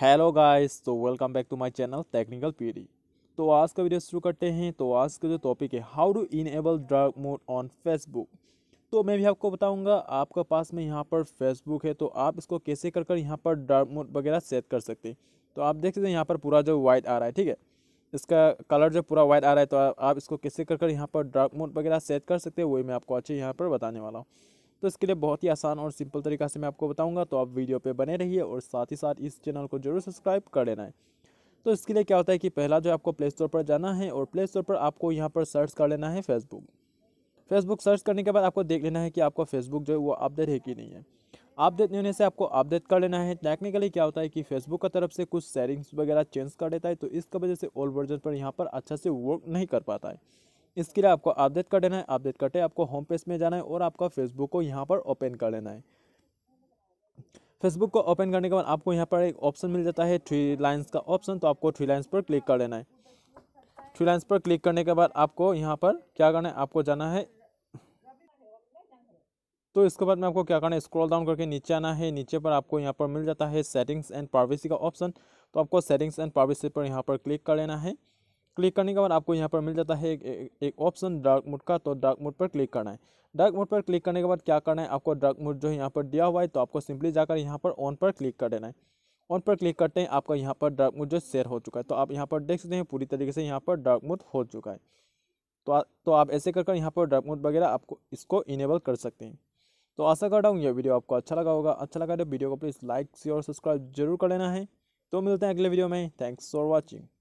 hello guys तो welcome back to my channel technical PD तो आज का वीडियो शुरू करते हैं तो आज का जो टॉपिक है how to enable dark mode on Facebook तो मैं भी आपको बताऊंगा आपका पास में यहाँ पर फेसबुक है तो आप इसको कैसे कर कर यहाँ पर ड्रग मोड वगैरह सेट कर सकते हैं तो आप देख सकते हैं यहाँ पर पूरा जो वाइट आ रहा है ठीक है इसका कलर जो पूरा वाइट आ रहा है तो आप इसको कैसे कर कर यहाँ पर ड्रग मोड वगैरह सेट कर सकते हैं वही मैं आपको अच्छे यहाँ पर बताने वाला हूँ तो इसके लिए बहुत ही आसान और सिंपल तरीका से मैं आपको बताऊँगा तो आप वीडियो पर बने रहिए और साथ ही साथ इस चैनल को जरूर सब्सक्राइब कर लेना है तो इसके लिए क्या होता है कि पहला जो आपको प्ले स्टोर पर जाना है और प्ले स्टोर पर आपको यहाँ पर सर्च कर लेना है फेसबुक फेसबुक सर्च करने के बाद आपको देख लेना है कि आपका फेसबुक जो है वो अपडेट है कि नहीं है अपडेट नहीं होने से आपको अपडेट कर लेना है टेक्निकली क्या होता है कि फेसबुक की तरफ से कुछ सेटिंग्स वगैरह चेंज कर देता है तो इसका वजह से ओल्ड वर्जन पर यहाँ पर अच्छा से वर्क नहीं कर पाता है इसके लिए आपको अपडेट कर देना है अपडेट करते आपको होम पेज में जाना है और आपका फेसबुक को यहाँ पर ओपन कर लेना है फेसबुक को ओपन करने के बाद आपको यहाँ पर एक ऑप्शन मिल जाता है थ्री लाइन्स का ऑप्शन तो आपको थ्री लाइन्स पर क्लिक कर लेना है थ्री लाइन्स पर क्लिक करने के बाद आपको यहाँ पर क्या करना है आपको जाना है तो इसके बाद में आपको क्या करना है स्क्रॉल डाउन करके नीचे आना है नीचे पर आपको यहाँ पर मिल जाता है सेटिंग्स एंड प्राइवेसी का ऑप्शन तो आपको सेटिंग्स एंड प्राइवेसी पर यहाँ पर क्लिक कर लेना है क्लिक करने के बाद आपको यहाँ पर मिल जाता है एक ऑप्शन डार्क मोड का तो डार्क मोड पर क्लिक करना है डार्क मोड पर क्लिक करने के बाद क्या करना है आपको डार्क मोड जो है यहाँ पर दिया हुआ है तो आपको सिंपली जाकर यहाँ पर ऑन पर क्लिक कर देना है ऑन पर क्लिक करते हैं आपका यहाँ पर डार्क मोड जो शेयर हो चुका है तो आप यहाँ पर देख सकते हैं पूरी तरीके से यहाँ पर डार्क मोड हो चुका है तो आ, तो आप ऐसे कर कर यहाँ पर डार्क मोड वगैरह आपको इसको इनेबल कर सकते हैं तो आशा करता हूँ यह वीडियो आपको अच्छा लगा होगा अच्छा लगा तो वीडियो को प्लीज़ लाइक शेयर और सब्सक्राइब जरूर कर लेना है तो मिलते हैं अगले वीडियो में थैंक्स फॉर वॉचिंग